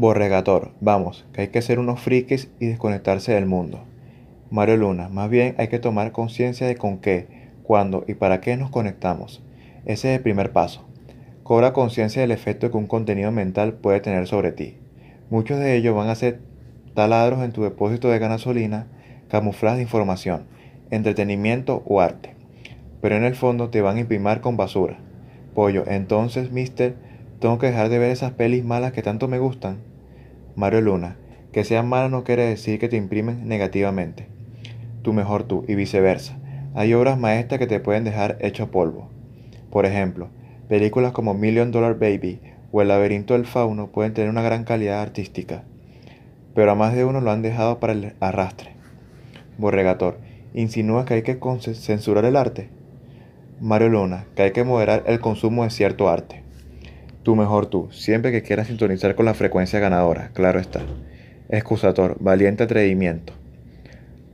Borregator, vamos, que hay que ser unos frikis y desconectarse del mundo. Mario Luna, más bien hay que tomar conciencia de con qué, cuándo y para qué nos conectamos. Ese es el primer paso. Cobra conciencia del efecto que un contenido mental puede tener sobre ti. Muchos de ellos van a ser taladros en tu depósito de gasolina, camuflaje de información, entretenimiento o arte. Pero en el fondo te van a imprimar con basura. Pollo, entonces, mister, tengo que dejar de ver esas pelis malas que tanto me gustan. Mario Luna, que sean malas no quiere decir que te imprimen negativamente. Tú mejor tú y viceversa. Hay obras maestras que te pueden dejar hecho polvo. Por ejemplo, películas como Million Dollar Baby o El laberinto del fauno pueden tener una gran calidad artística, pero a más de uno lo han dejado para el arrastre. Borregator, insinúa que hay que censurar el arte. Mario Luna, que hay que moderar el consumo de cierto arte tu mejor tú, siempre que quieras sintonizar con la frecuencia ganadora, claro está. Excusator, valiente atrevimiento.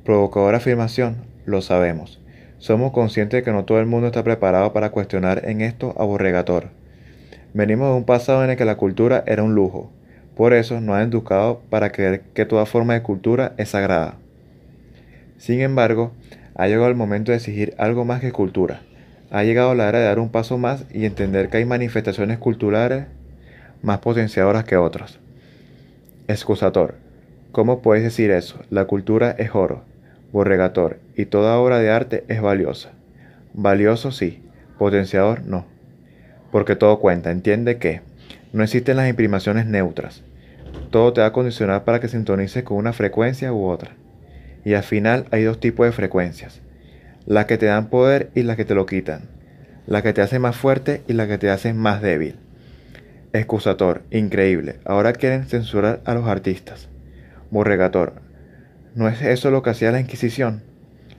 ¿Provocador afirmación, lo sabemos. Somos conscientes de que no todo el mundo está preparado para cuestionar en esto aborregator. Venimos de un pasado en el que la cultura era un lujo. Por eso nos han educado para creer que toda forma de cultura es sagrada. Sin embargo, ha llegado el momento de exigir algo más que cultura ha llegado la hora de dar un paso más y entender que hay manifestaciones culturales más potenciadoras que otras. Excusator. ¿Cómo puedes decir eso? La cultura es oro, borregator, y toda obra de arte es valiosa. Valioso sí, potenciador no. Porque todo cuenta, entiende que no existen las imprimaciones neutras. Todo te va a condicionar para que sintonices con una frecuencia u otra. Y al final hay dos tipos de frecuencias, las que te dan poder y las que te lo quitan, La que te hace más fuerte y la que te hace más débil. Excusator, increíble, ahora quieren censurar a los artistas. Borregator, ¿no es eso lo que hacía la Inquisición?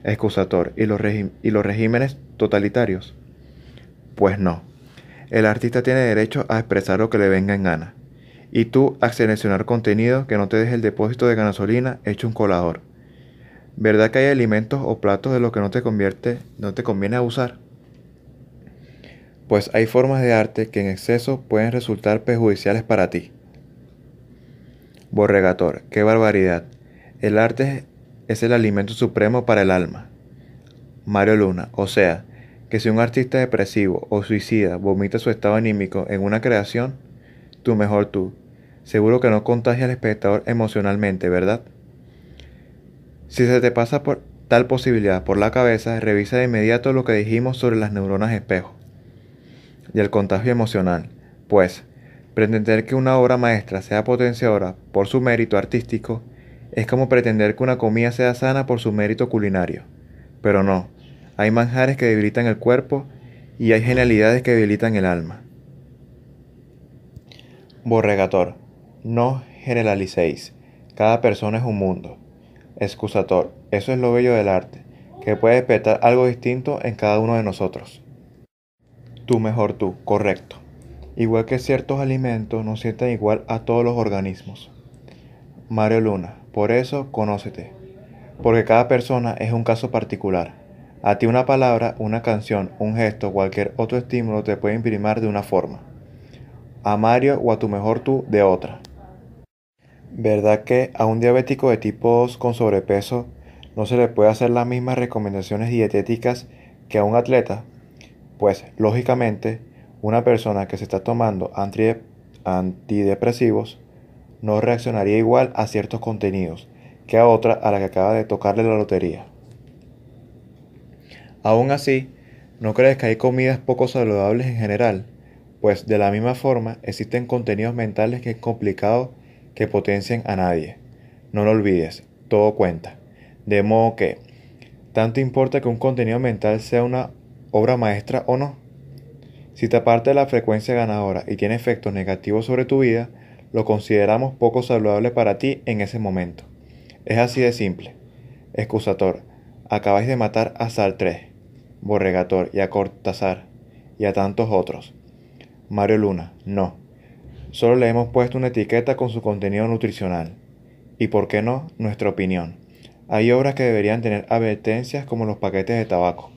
Excusator, ¿y los, y los regímenes totalitarios? Pues no. El artista tiene derecho a expresar lo que le venga en gana. Y tú a seleccionar contenido que no te deje el depósito de gasolina hecho un colador. ¿Verdad que hay alimentos o platos de los que no te convierte, no te conviene abusar? Pues hay formas de arte que en exceso pueden resultar perjudiciales para ti. Borregator, qué barbaridad. El arte es el alimento supremo para el alma. Mario Luna, o sea, que si un artista depresivo o suicida vomita su estado anímico en una creación, tú mejor tú. Seguro que no contagia al espectador emocionalmente, ¿verdad? Si se te pasa por tal posibilidad por la cabeza, revisa de inmediato lo que dijimos sobre las neuronas espejo y el contagio emocional, pues pretender que una obra maestra sea potenciadora por su mérito artístico es como pretender que una comida sea sana por su mérito culinario. Pero no, hay manjares que debilitan el cuerpo y hay genialidades que debilitan el alma. Borregator, no generalicéis. Cada persona es un mundo excusator. Eso es lo bello del arte, que puede despertar algo distinto en cada uno de nosotros. Tú mejor tú, correcto. Igual que ciertos alimentos no sienten igual a todos los organismos. Mario Luna, por eso conócete. Porque cada persona es un caso particular. A ti una palabra, una canción, un gesto, cualquier otro estímulo te puede imprimir de una forma. A Mario o a tu mejor tú de otra. ¿Verdad que a un diabético de tipo 2 con sobrepeso no se le puede hacer las mismas recomendaciones dietéticas que a un atleta? Pues lógicamente, una persona que se está tomando antidepresivos no reaccionaría igual a ciertos contenidos que a otra a la que acaba de tocarle la lotería. Aún así, ¿no crees que hay comidas poco saludables en general? Pues de la misma forma existen contenidos mentales que es complicado que potencien a nadie. No lo olvides, todo cuenta. De modo que, tanto importa que un contenido mental sea una obra maestra o no. Si te aparte de la frecuencia ganadora y tiene efectos negativos sobre tu vida, lo consideramos poco saludable para ti en ese momento. Es así de simple. Excusator, acabáis de matar a Sal 3, Borregator y a Cortázar y a tantos otros. Mario Luna, no. Solo le hemos puesto una etiqueta con su contenido nutricional y, por qué no, nuestra opinión. Hay obras que deberían tener advertencias como los paquetes de tabaco.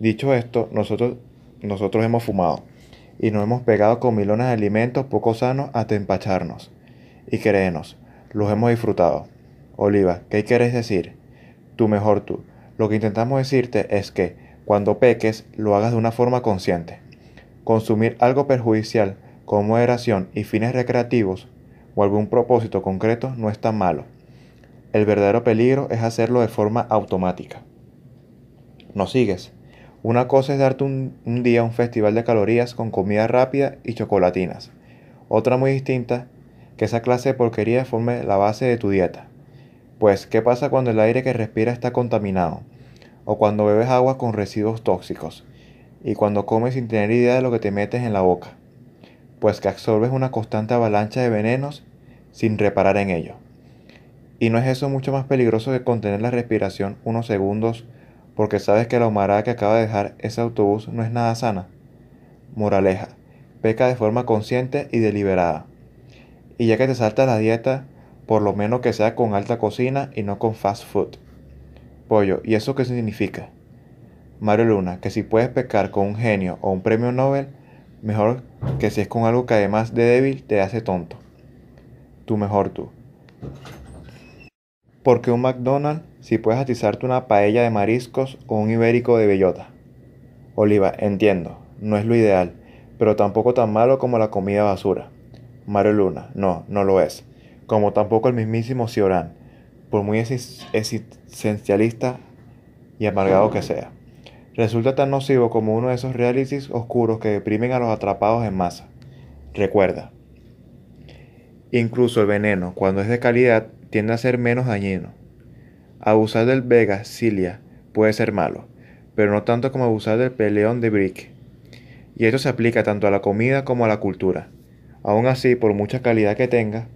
Dicho esto, nosotros, nosotros hemos fumado y nos hemos pegado con milones de alimentos poco sanos hasta empacharnos. Y créenos, los hemos disfrutado. Oliva, ¿qué quieres decir? Tú mejor tú. Lo que intentamos decirte es que, cuando peques, lo hagas de una forma consciente. Consumir algo perjudicial con moderación y fines recreativos o algún propósito concreto no es tan malo. El verdadero peligro es hacerlo de forma automática. No sigues. Una cosa es darte un, un día un festival de calorías con comida rápida y chocolatinas. Otra muy distinta, que esa clase de porquería forme la base de tu dieta. Pues, ¿qué pasa cuando el aire que respiras está contaminado? O cuando bebes agua con residuos tóxicos. Y cuando comes sin tener idea de lo que te metes en la boca pues que absorbes una constante avalancha de venenos sin reparar en ello. ¿Y no es eso mucho más peligroso que contener la respiración unos segundos porque sabes que la humarada que acaba de dejar ese autobús no es nada sana? Moraleja, peca de forma consciente y deliberada. Y ya que te saltas la dieta, por lo menos que sea con alta cocina y no con fast food. Pollo, ¿y eso qué significa? Mario Luna, que si puedes pecar con un genio o un premio Nobel, Mejor que si es con algo que además de débil te hace tonto. Tú mejor tú. Porque un McDonald's si puedes atizarte una paella de mariscos o un ibérico de bellota? Oliva, entiendo, no es lo ideal, pero tampoco tan malo como la comida basura. Mario Luna, no, no lo es, como tampoco el mismísimo Cioran, por muy esencialista y amargado que sea resulta tan nocivo como uno de esos realities oscuros que deprimen a los atrapados en masa. Recuerda, incluso el veneno, cuando es de calidad, tiende a ser menos dañino. Abusar del Vega Cilia puede ser malo, pero no tanto como abusar del peleón de Brick. Y esto se aplica tanto a la comida como a la cultura. Aún así, por mucha calidad que tenga,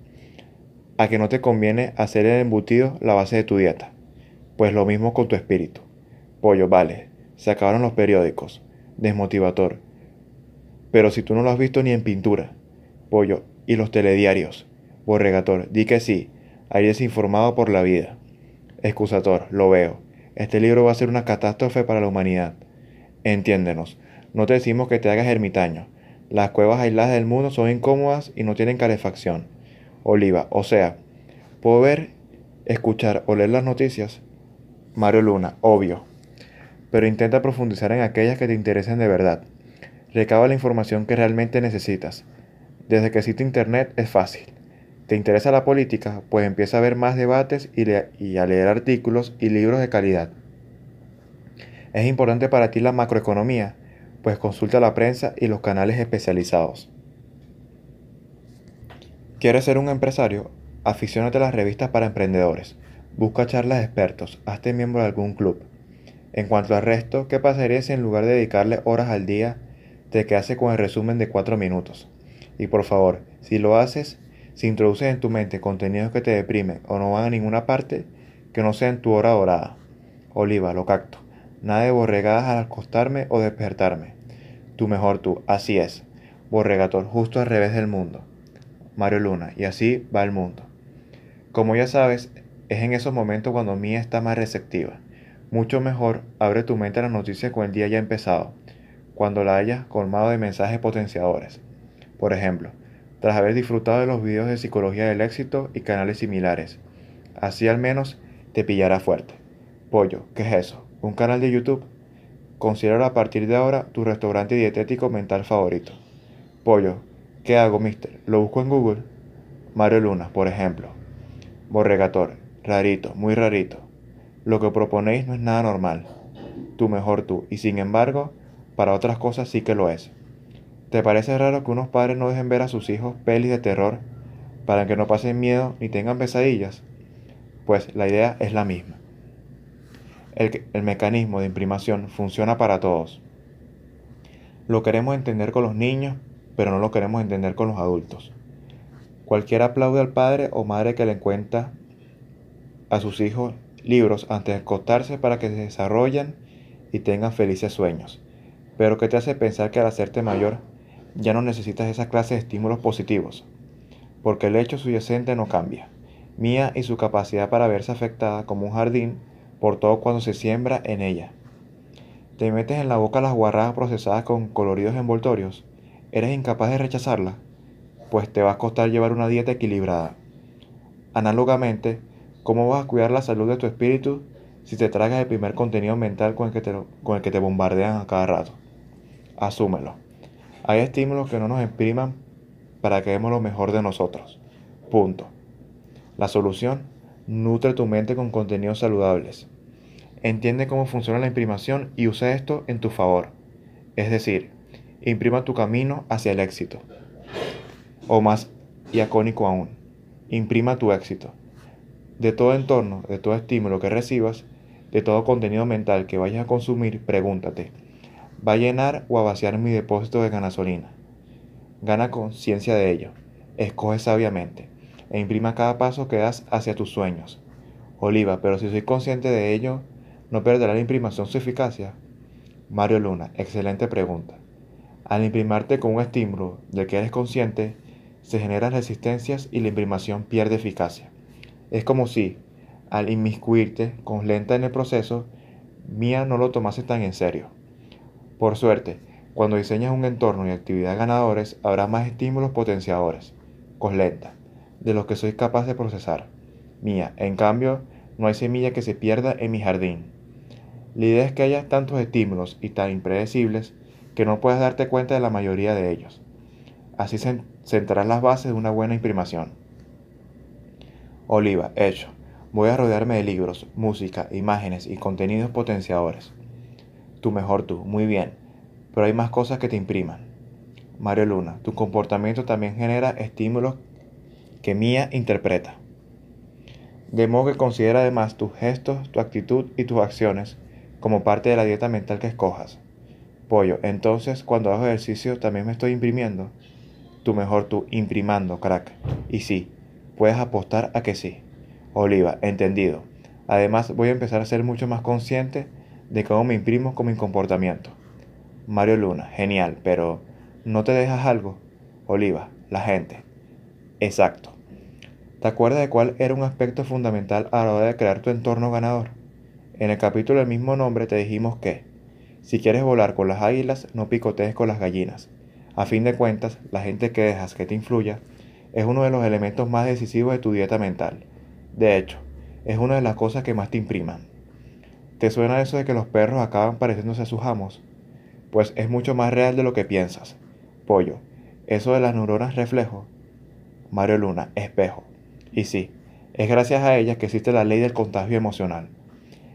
a que no te conviene hacer el embutido la base de tu dieta. Pues lo mismo con tu espíritu. Pollo, vale, se acabaron los periódicos. Desmotivator. Pero si tú no lo has visto ni en pintura. Pollo. Y los telediarios. Borregator. Di que sí. Hay desinformado por la vida. Excusator. Lo veo. Este libro va a ser una catástrofe para la humanidad. Entiéndenos. No te decimos que te hagas ermitaño. Las cuevas aisladas del mundo son incómodas y no tienen calefacción. Oliva. O sea, puedo ver, escuchar o leer las noticias. Mario Luna. Obvio pero intenta profundizar en aquellas que te interesen de verdad. Recaba la información que realmente necesitas. Desde que existe Internet es fácil. ¿Te interesa la política? Pues empieza a ver más debates y, a leer artículos y libros de calidad. Es importante para ti la macroeconomía, pues consulta la prensa y los canales especializados. ¿Quieres ser un empresario? Aficiónate a las revistas para emprendedores. Busca charlas de expertos. Hazte miembro de algún club. En cuanto al resto, ¿qué pasaría si en lugar de dedicarle horas al día, te quedas con el resumen de cuatro minutos? Y por favor, si lo haces, si introduces en tu mente contenidos que te deprimen o no van a ninguna parte, que no sean tu hora dorada. Oliva, lo cacto. Nada de borregadas al acostarme o despertarme. Tú mejor tú, así es. Borregator, justo al revés del mundo. Mario Luna, y así va el mundo. Como ya sabes, es en esos momentos cuando Mía está más receptiva. Mucho mejor, abre tu mente a la noticia con el día ya empezado, cuando la hayas colmado de mensajes potenciadores. Por ejemplo, tras haber disfrutado de los videos de psicología del éxito y canales similares. Así al menos te pillará fuerte. Pollo, ¿qué es eso? ¿Un canal de YouTube? Considera a partir de ahora tu restaurante dietético mental favorito. Pollo, ¿qué hago, mister? ¿Lo busco en Google? Mario Luna, por ejemplo. Borregator, rarito, muy rarito. Lo que proponéis no es nada normal. Tú mejor tú, y sin embargo, para otras cosas sí que lo es. ¿Te parece raro que unos padres no dejen ver a sus hijos pelis de terror para que no pasen miedo ni tengan pesadillas? Pues la idea es la misma. El, mecanismo de imprimación funciona para todos. Lo queremos entender con los niños, pero no lo queremos entender con los adultos. Cualquier aplaude al padre o madre que le cuenta a sus hijos libros antes de acostarse para que se desarrollen y tengan felices sueños, pero que te hace pensar que al hacerte mayor ya no necesitas esa clase de estímulos positivos, porque el hecho subyacente no cambia. Mía y su capacidad para verse afectada como un jardín por todo cuando se siembra en ella. Te metes en la boca las guarradas procesadas con coloridos envoltorios, eres incapaz de rechazarla, pues te va a costar llevar una dieta equilibrada. Análogamente, ¿Cómo vas a cuidar la salud de tu espíritu si te tragas el primer contenido mental con el que te, con el que te bombardean a cada rato? Asúmelo. Hay estímulos que no nos impriman para que demos lo mejor de nosotros. Punto. La solución, nutre tu mente con contenidos saludables. Entiende cómo funciona la imprimación y usa esto en tu favor. Es decir, imprima tu camino hacia el éxito. O más, yacónico aún, imprima tu éxito. De todo entorno, de todo estímulo que recibas, de todo contenido mental que vayas a consumir, pregúntate, ¿va a llenar o a vaciar mi depósito de gasolina? Gana conciencia de ello, escoge sabiamente e imprima cada paso que das hacia tus sueños. Oliva, pero si soy consciente de ello, ¿no perderá la imprimación su eficacia? Mario Luna, excelente pregunta. Al imprimarte con un estímulo del que eres consciente, se generan resistencias y la imprimación pierde eficacia. Es como si, al inmiscuirte con lenta en el proceso, Mía no lo tomase tan en serio. Por suerte, cuando diseñas un entorno y actividades ganadores, habrá más estímulos potenciadores, lenta, de los que sois capaz de procesar. Mía, en cambio, no hay semilla que se pierda en mi jardín. La idea es que haya tantos estímulos y tan impredecibles que no puedas darte cuenta de la mayoría de ellos. Así sentarás las bases de una buena imprimación. Oliva, hecho. Voy a rodearme de libros, música, imágenes y contenidos potenciadores. Tu mejor tú, muy bien. Pero hay más cosas que te impriman. Mario Luna, tu comportamiento también genera estímulos que Mía interpreta. De modo que considera además tus gestos, tu actitud y tus acciones como parte de la dieta mental que escojas. Pollo, entonces cuando hago ejercicio también me estoy imprimiendo. Tu mejor tú, imprimando, crack. Y sí, Puedes apostar a que sí. Oliva, entendido. Además, voy a empezar a ser mucho más consciente de cómo me imprimo con mi comportamiento. Mario Luna, genial, pero ¿no te dejas algo? Oliva, la gente. Exacto. ¿Te acuerdas de cuál era un aspecto fundamental a la hora de crear tu entorno ganador? En el capítulo del mismo nombre te dijimos que, si quieres volar con las águilas, no picotees con las gallinas. A fin de cuentas, la gente que dejas que te influya es uno de los elementos más decisivos de tu dieta mental. De hecho, es una de las cosas que más te impriman. ¿Te suena eso de que los perros acaban pareciéndose a sus amos? Pues es mucho más real de lo que piensas. Pollo, eso de las neuronas reflejo. Mario Luna, espejo. Y sí, es gracias a ellas que existe la ley del contagio emocional.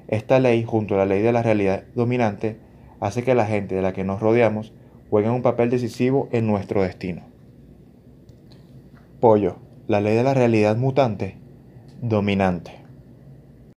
Esta ley, junto a la ley de la realidad dominante, hace que la gente de la que nos rodeamos juegue un papel decisivo en nuestro destino. Pollo, la ley de la realidad mutante, dominante.